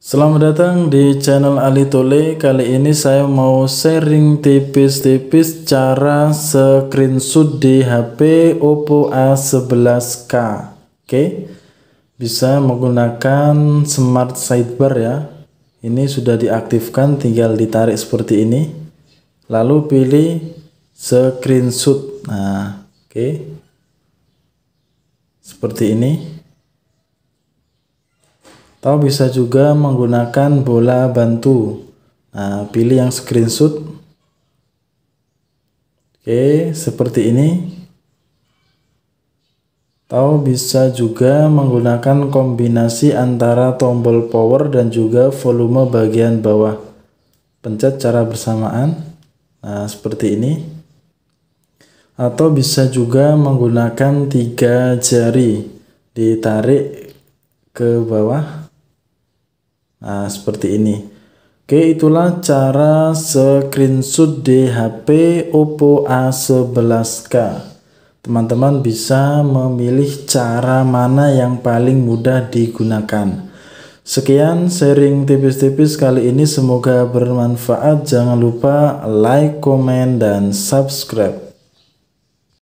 Selamat datang di channel Ali Tole. Kali ini saya mau sharing tipis-tipis cara screenshot di HP Oppo A11K. Oke. Bisa menggunakan smart sidebar ya. Ini sudah diaktifkan tinggal ditarik seperti ini. Lalu pilih screenshot. Nah, oke. Seperti ini atau bisa juga menggunakan bola bantu nah pilih yang screenshot oke seperti ini atau bisa juga menggunakan kombinasi antara tombol power dan juga volume bagian bawah pencet cara bersamaan nah seperti ini atau bisa juga menggunakan tiga jari ditarik ke bawah nah, seperti ini oke itulah cara screenshot di HP Oppo A11k teman-teman bisa memilih cara mana yang paling mudah digunakan sekian sharing tipis-tipis kali ini semoga bermanfaat jangan lupa like, comment, dan subscribe